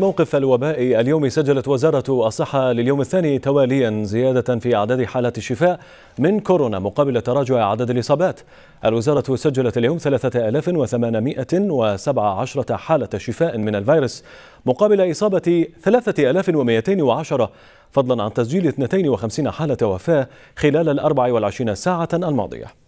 موقف الوباء اليوم سجلت وزارة الصحة لليوم الثاني تواليا زيادة في أعداد حالات الشفاء من كورونا مقابل تراجع عدد الإصابات الوزارة سجلت اليوم 3817 حالة شفاء من الفيروس مقابل إصابة 3210 فضلا عن تسجيل 52 حالة وفاة خلال ال 24 ساعة الماضية